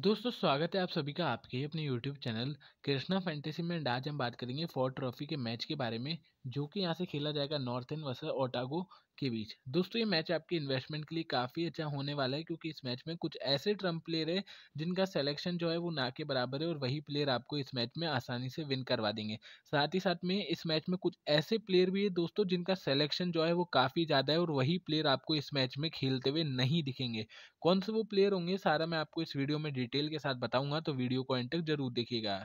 दोस्तों स्वागत है आप सभी का आपके अपने यूट्यूब चैनल कृष्णा फैंटेसी में आज हम बात करेंगे फोर्ट ट्रॉफी के मैच के बारे में जो कि यहाँ से खेला जाएगा नॉर्थ एंड वर्सेज ओटागो के बीच दोस्तों ये मैच आपके इन्वेस्टमेंट के लिए काफ़ी अच्छा होने वाला है क्योंकि इस मैच में कुछ ऐसे ट्रम्प प्लेयर है जिनका सिलेक्शन जो है वो ना के बराबर है और वही प्लेयर आपको इस मैच में आसानी से विन करवा देंगे साथ ही साथ में इस मैच में कुछ ऐसे प्लेयर भी है दोस्तों जिनका सिलेक्शन जो है वो काफ़ी ज़्यादा है और वही प्लेयर आपको इस मैच में खेलते हुए नहीं दिखेंगे कौन से वो प्लेयर होंगे सारा मैं आपको इस वीडियो में डिटेल के साथ बताऊँगा तो वीडियो को एंड तक जरूर देखिएगा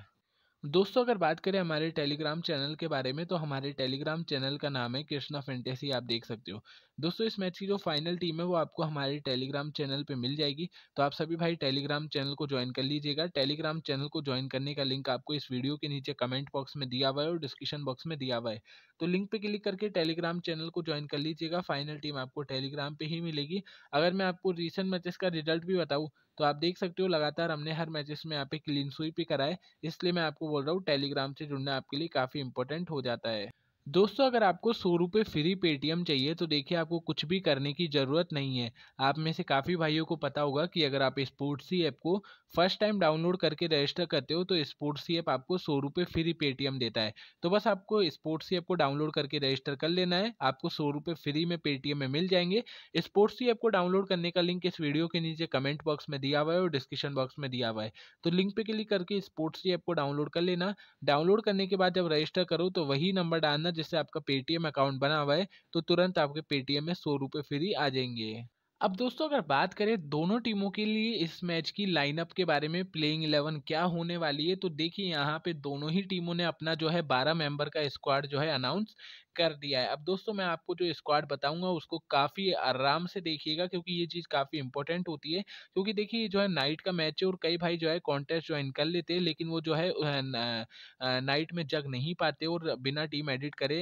दोस्तों अगर बात करें हमारे टेलीग्राम चैनल के बारे में तो हमारे टेलीग्राम चैनल का नाम है कृष्णा फेंटेसी आप देख सकते हो दोस्तों इस मैच की जो फाइनल टीम है वो आपको हमारे टेलीग्राम चैनल पे मिल जाएगी तो आप सभी भाई टेलीग्राम चैनल को ज्वाइन कर लीजिएगा टेलीग्राम चैनल को ज्वाइन करने का लिंक आपको इस वीडियो के नीचे कमेंट बॉक्स में दिया हुआ है और डिस्क्रिप्शन बॉक्स में दिया हुआ है तो लिंक पे क्लिक करके टेलीग्राम चैनल को ज्वाइन कर लीजिएगा फाइनल टीम आपको टेलीग्राम पे ही मिलेगी अगर मैं आपको रिसेंट मैचेस का रिजल्ट भी बताऊँ तो आप देख सकते हो लगातार हमने हर मैचेस में यहाँ पे क्लीन स्वीप भी कराए इसलिए मैं आपको बोल रहा हूँ टेलीग्राम से जुड़ना आपके लिए काफ़ी इंपॉर्टेंट हो जाता है दोस्तों अगर आपको सौ रुपये फ्री पेटीएम चाहिए तो देखिए आपको कुछ भी करने की ज़रूरत नहीं है आप में से काफ़ी भाइयों को पता होगा कि अगर आप स्पोर्ट्सी ऐप को फर्स्ट टाइम डाउनलोड करके रजिस्टर करते हो तो स्पोर्ट्सी ऐप आपको सौ रुपये फ्री पेटीएम देता है तो बस आपको स्पोर्ट्सी ऐप को डाउनलोड करके रजिस्टर कर लेना है आपको सौ रुपये फ्री में पेटीएम में मिल जाएंगे स्पोर्ट्सी ऐप को डाउनलोड करने का लिंक इस वीडियो के नीचे कमेंट बॉक्स में दिया हुआ है और डिस्क्रिप्शन बॉक्स में दिया हुआ है तो लिंक पर क्लिक करके स्पोर्ट्सी ऐप को डाउनलोड कर लेना डाउनलोड करने के बाद जब रजिस्टर करो तो वही नंबर डालना जिससे आपका पेटीएम अकाउंट बना हुआ है तो तुरंत आपके पेटीएम में सौ रुपये फ्री आ जाएंगे अब दोस्तों अगर बात करें दोनों टीमों के लिए इस मैच की लाइनअप के बारे में प्लेइंग इलेवन क्या होने वाली है तो देखिए यहाँ पे दोनों ही टीमों ने अपना जो है बारह मेंबर का स्क्वाड जो है अनाउंस कर दिया है अब दोस्तों मैं आपको जो स्क्वाड बताऊंगा उसको काफ़ी आराम से देखिएगा क्योंकि ये चीज़ काफ़ी इंपॉर्टेंट होती है क्योंकि देखिए जो है नाइट का मैच है और कई भाई जो है कॉन्टेस्ट ज्वाइन कर लेते हैं लेकिन वो जो है नाइट में जग नहीं पाते और बिना टीम एडिट करे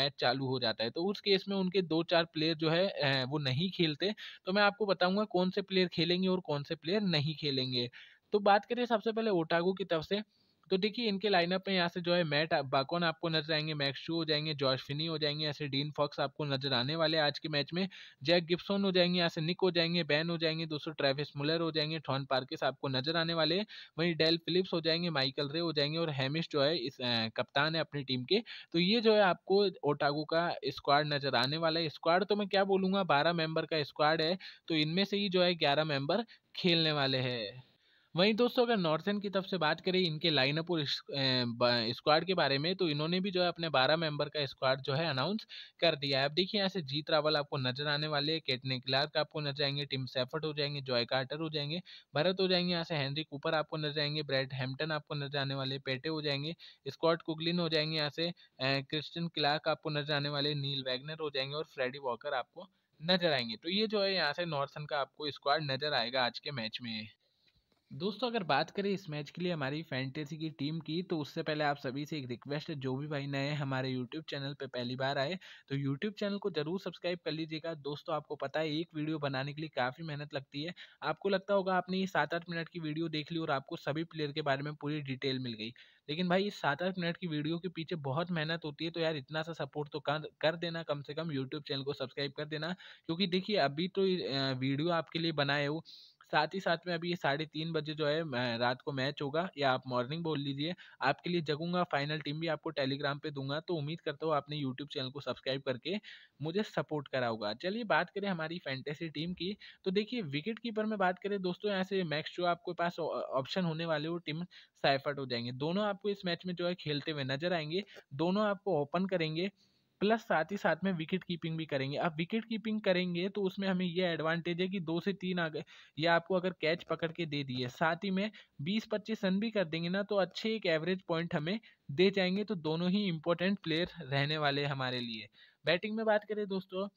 मैच चालू हो जाता है तो उस केस में उनके दो चार प्लेयर जो है वो नहीं खेलते तो मैं आपको बताऊँगा कौन से प्लेयर खेलेंगे और कौन से प्लेयर नहीं खेलेंगे तो बात करें सबसे पहले ओटागो की तरफ से तो देखिए इनके लाइनअप में यहाँ से जो है मैट बाकोन आपको नजर आएंगे मैक शू हो जाएंगे जॉर्ज फिनी हो जाएंगे ऐसे डीन फॉक्स आपको नजर आने वाले आज के मैच में जैक गिप्सन हो जाएंगे यहाँ से निक हो जाएंगे बैन हो जाएंगे दोस्तों ट्रेविस मुलर हो जाएंगे थॉन पार्किस आपको नजर आने वाले वहीं डेल फिलिप्स हो जाएंगे माइकल रे हो जाएंगे और हेमिश जो है इस कप्तान है अपनी टीम के तो ये जो है आपको ओटागो का स्क्वाड नजर आने वाला है स्क्वाड तो मैं क्या बोलूँगा बारह मेंबर का स्क्वाड है तो इनमें से ही जो है ग्यारह मेंबर खेलने वाले हैं वहीं दोस्तों अगर नॉर्थन की तरफ से बात करें इनके लाइनअप और स्क्वाड के बारे में तो इन्होंने भी जो है अपने बारह मेंबर का स्क्वाड जो है अनाउंस कर दिया है अब देखिए यहाँ से जीत रावल आपको नजर आने वाले केटने क्लार्क आपको नजर आएंगे टिम सेफर्ट हो जाएंगे जॉय कार्टर हो जाएंगे भरत हो जाएंगे यहाँ से हैंनरी कूपर आपको नजर आएंगे ब्रेड हैम्पटन आपको नजर आने वाले पेटे हो जाएंगे स्कॉट कुगलिन हो जाएंगे यहाँ से क्रिस्टन क्लार्क आपको नजर आने वाले नील वैगनर हो जाएंगे और फ्रेडी वॉकर आपको नजर आएंगे तो ये जो है यहाँ से नॉर्थन का आपको स्क्वाड नजर आएगा आज के मैच में दोस्तों अगर बात करें इस मैच के लिए हमारी फैंटेसी की टीम की तो उससे पहले आप सभी से एक रिक्वेस्ट है जो भी भाई नए हमारे यूट्यूब चैनल पे पहली बार आए तो यूट्यूब चैनल को जरूर सब्सक्राइब कर लीजिएगा दोस्तों आपको पता है एक वीडियो बनाने के लिए काफ़ी मेहनत लगती है आपको लगता होगा आपने ये सात आठ मिनट की वीडियो देख ली और आपको सभी प्लेयर के बारे में पूरी डिटेल मिल गई लेकिन भाई इस सात आठ मिनट की वीडियो के पीछे बहुत मेहनत होती है तो यार इतना सा सपोर्ट तो कर कर देना कम से कम यूट्यूब चैनल को सब्सक्राइब कर देना क्योंकि देखिए अभी तो वीडियो आपके लिए बनाए हो साथ ही साथ में अभी ये साढ़े तीन बजे जो है रात को मैच होगा या आप मॉर्निंग बोल लीजिए आपके लिए जगूंगा फाइनल टीम भी आपको टेलीग्राम पे दूंगा तो उम्मीद करता हूँ आपने यूट्यूब चैनल को सब्सक्राइब करके मुझे सपोर्ट करा होगा चलिए बात करें हमारी फैंटेसी टीम की तो देखिए विकेट कीपर में बात करें दोस्तों यहाँ से मैक्स जो आपके पास ऑप्शन होने वाले वो टीम साइफर्ट हो जाएंगे दोनों आपको इस मैच में जो है खेलते हुए नजर आएंगे दोनों आपको ओपन करेंगे प्लस साथ ही साथ में विकेट कीपिंग भी करेंगे अब विकेट कीपिंग करेंगे तो उसमें हमें यह एडवांटेज है कि दो से तीन आगे ये आपको अगर कैच पकड़ के दे दिए साथ ही में बीस पच्चीस रन भी कर देंगे ना तो अच्छे एक एवरेज पॉइंट हमें दे जाएंगे तो दोनों ही इंपॉर्टेंट प्लेयर रहने वाले हमारे लिए बैटिंग में बात करें दोस्तों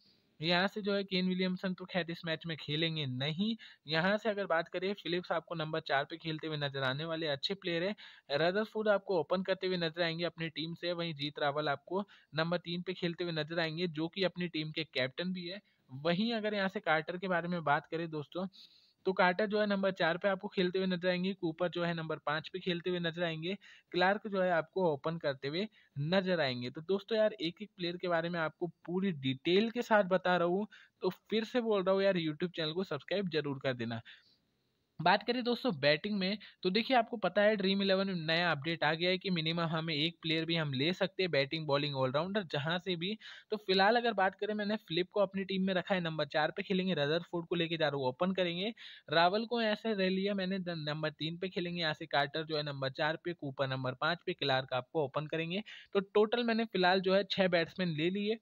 यहाँ से जो है केन विलियमसन तो खैर इस मैच में खेलेंगे नहीं यहाँ से अगर बात करें फिलिप्स आपको नंबर चार पे खेलते हुए नजर आने वाले अच्छे प्लेयर है रदरफोर्ड आपको ओपन करते हुए नजर आएंगे अपनी टीम से वहीं जीत रावल आपको नंबर तीन पे खेलते हुए नजर आएंगे जो कि अपनी टीम के कैप्टन भी है वहीं अगर यहाँ से कार्टर के बारे में बात करें दोस्तों तो काटा जो है नंबर चार पे आपको खेलते हुए नजर आएंगे कूपर जो है नंबर पांच पे खेलते हुए नजर आएंगे क्लार्क जो है आपको ओपन करते हुए नजर आएंगे तो दोस्तों यार एक एक प्लेयर के बारे में आपको पूरी डिटेल के साथ बता रहा हूँ तो फिर से बोल रहा हूँ यार यूट्यूब चैनल को सब्सक्राइब जरूर कर देना बात करें दोस्तों बैटिंग में तो देखिए आपको पता है ड्रीम इलेवन में नया अपडेट आ गया है कि मिनिमम हमें एक प्लेयर भी हम ले सकते हैं बैटिंग बॉलिंग ऑलराउंडर जहां से भी तो फिलहाल अगर बात करें मैंने फ्लिप को अपनी टीम में रखा है नंबर चार पे खेलेंगे रदर फोर्ड को लेके जा रहा हूँ ओपन करेंगे रावल को ऐसे रह लिया मैंने नंबर तीन पे खेलेंगे यहाँ से कार्टर जो है नंबर चार पे कूपर नंबर पाँच पे क्लार्क आपको ओपन करेंगे तो टोटल मैंने फिलहाल जो है छः बैट्समैन ले लिए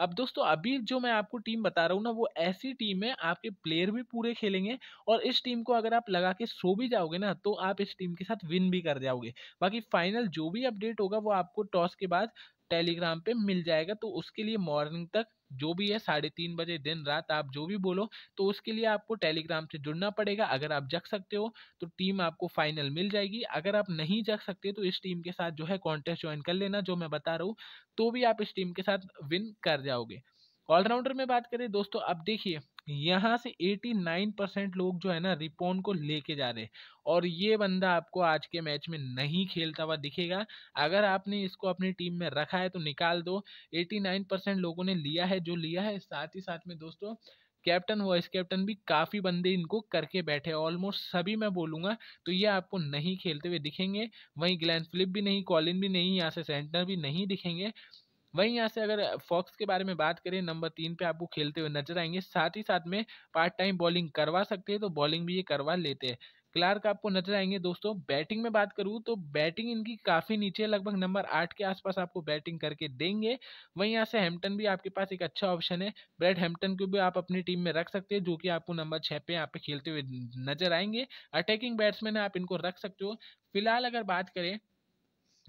अब दोस्तों अभी जो मैं आपको टीम बता रहा हूँ ना वो ऐसी टीम है आपके प्लेयर भी पूरे खेलेंगे और इस टीम को अगर आप लगा के सो भी जाओगे ना तो आप इस टीम के साथ विन भी कर जाओगे बाकी फाइनल जो भी अपडेट होगा वो आपको टॉस के बाद टेलीग्राम पे मिल जाएगा तो उसके लिए मॉर्निंग तक जो भी है साढ़े तीन बजे दिन रात आप जो भी बोलो तो उसके लिए आपको टेलीग्राम से जुड़ना पड़ेगा अगर आप जग सकते हो तो टीम आपको फाइनल मिल जाएगी अगर आप नहीं जग सकते तो इस टीम के साथ जो है कॉन्टेस्ट ज्वाइन कर लेना जो मैं बता रहा हूँ तो भी आप इस टीम के साथ विन कर जाओगे ऑलराउंडर में बात करें दोस्तों अब देखिए यहाँ से 89 परसेंट लोग जो है ना रिपोन को लेके जा रहे हैं और ये बंदा आपको आज के मैच में नहीं खेलता हुआ दिखेगा अगर आपने इसको अपनी टीम में रखा है तो निकाल दो 89 परसेंट लोगों ने लिया है जो लिया है साथ ही साथ में दोस्तों कैप्टन वाइस कैप्टन भी काफ़ी बंदे इनको करके बैठे ऑलमोस्ट सभी मैं बोलूँगा तो ये आपको नहीं खेलते हुए दिखेंगे वहीं ग्लैन फ्लिप भी नहीं कॉलिन भी नहीं यहाँ से सेंटर भी नहीं दिखेंगे वहीं यहाँ से अगर फॉक्स के बारे में बात करें नंबर तीन पे आपको खेलते हुए नजर आएंगे साथ ही साथ में पार्ट टाइम बॉलिंग करवा सकते हैं तो बॉलिंग भी ये करवा लेते हैं क्लार्क आपको नजर आएंगे दोस्तों बैटिंग में बात करूँ तो बैटिंग इनकी काफ़ी नीचे लगभग नंबर आठ के आसपास आपको बैटिंग करके देंगे वहीं यहाँ से हेम्पटन भी आपके पास एक अच्छा ऑप्शन है ब्रेड हेम्पटन को भी आप अपनी टीम में रख सकते हैं जो कि आपको नंबर छः पे यहाँ पे खेलते हुए नजर आएंगे अटैकिंग बैट्समैन आप इनको रख सकते हो फिलहाल अगर बात करें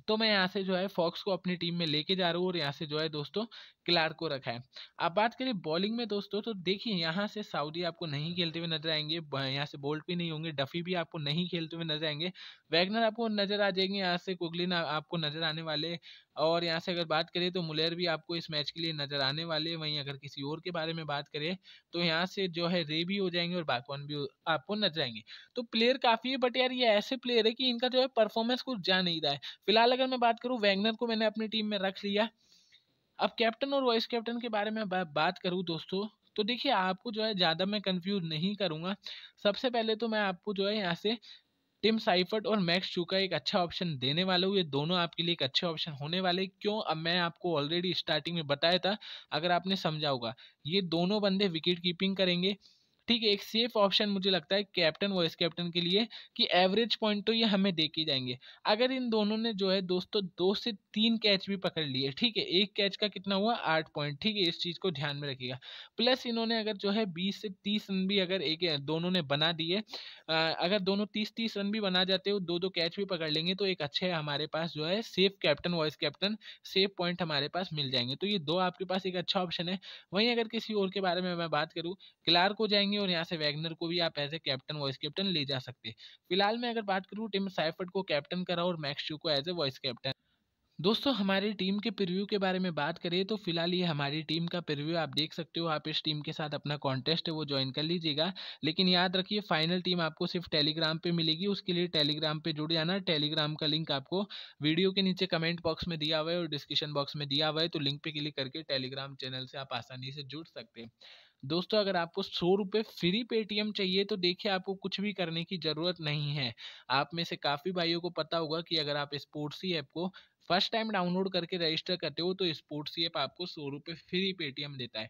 तो मैं यहाँ से जो है फॉक्स को अपनी टीम में लेके जा रहा हूँ और यहाँ से जो है दोस्तों क्लार्क को रखा है अब बात करें बॉलिंग में दोस्तों तो देखिए यहाँ से साउदी आपको नहीं खेलते हुए नजर आएंगे यहाँ से बोल्ट भी नहीं होंगे डफी भी आपको नहीं खेलते हुए नजर आएंगे वैगनर आपको नजर आ जाएंगे यहाँ से कुगलिन आपको नजर आने वाले और यहाँ से अगर बात करें तो मुलेर भी आपको इस मैच के लिए नज़र आने वाले वहीं अगर किसी और के बारे में बात करें तो यहाँ से जो है रे भी हो जाएंगे और बाकवान भी आपको नजर आएंगे तो प्लेयर काफ़ी है बट यार ये ऐसे प्लेयर है कि इनका जो है परफॉर्मेंस कुछ जा नहीं रहा है फिलहाल अगर मैं बात करूँ वैगनर को मैंने अपनी टीम में रख लिया अब कैप्टन और वाइस कैप्टन के बारे में बात करूँ दोस्तों तो देखिए आपको जो है ज़्यादा मैं कंफ्यूज नहीं करूँगा सबसे पहले तो मैं आपको जो है यहाँ से टिम साइफर्ट और मैक्स चू का एक अच्छा ऑप्शन देने वाले हूँ ये दोनों आपके लिए एक अच्छे ऑप्शन होने वाले क्यों अब मैं आपको ऑलरेडी स्टार्टिंग में बताया था अगर आपने समझा होगा ये दोनों बंदे विकेट कीपिंग करेंगे ठीक है एक सेफ ऑप्शन मुझे लगता है कैप्टन वाइस कैप्टन के लिए कि एवरेज पॉइंट तो ये हमें दे के जाएंगे अगर इन दोनों ने जो है दोस्तों दो से तीन कैच भी पकड़ लिए ठीक है एक कैच का कितना हुआ आठ पॉइंट ठीक है इस चीज़ को ध्यान में रखिएगा प्लस इन्होंने अगर जो है बीस से तीस रन भी अगर एक दोनों ने बना दिए अगर दोनों तीस तीस रन भी बना जाते हो दो दो कैच भी पकड़ लेंगे तो एक अच्छे हमारे पास जो है safe captain vice captain safe point हमारे पास मिल जाएंगे तो ये दो आपके पास एक अच्छा ऑप्शन है वहीं अगर किसी और के बारे में मैं बात करूँ क्लार्क हो जाएंगे हैं और यहाँ से वैगनर को भी आप as a captain vice captain ले जा सकते हैं फिलहाल मैं अगर बात करूँ टिम साइफर्ट को कैप्टन करा और मैक्स शू को एज ए वॉइस कैप्टन दोस्तों हमारी टीम के प्रिव्यू के बारे में बात करें तो फिलहाल ये हमारी टीम का प्रिव्यू आप देख सकते हो आप इस टीम के साथ अपना कॉन्टेस्ट है वो ज्वाइन कर लीजिएगा लेकिन याद रखिए फाइनल टीम आपको सिर्फ टेलीग्राम पे मिलेगी उसके लिए टेलीग्राम पे जुड़ जाना टेलीग्राम का लिंक आपको वीडियो के नीचे कमेंट बॉक्स में दिया हुआ है और डिस्क्रिप्शन बॉक्स में दिया हुआ है तो लिंक पर क्लिक करके टेलीग्राम चैनल से आप आसानी से जुड़ सकते हैं दोस्तों अगर आपको सौ रुपये फ्री पेटीएम चाहिए तो देखिए आपको कुछ भी करने की ज़रूरत नहीं है आप में से काफ़ी भाइयों को पता होगा कि अगर आप स्पोर्ट्स ऐप को फर्स्ट टाइम डाउनलोड करके रजिस्टर करते हो तो स्पोर्ट्स ऐप आपको सौ रुपये फ्री पेटीएम देता है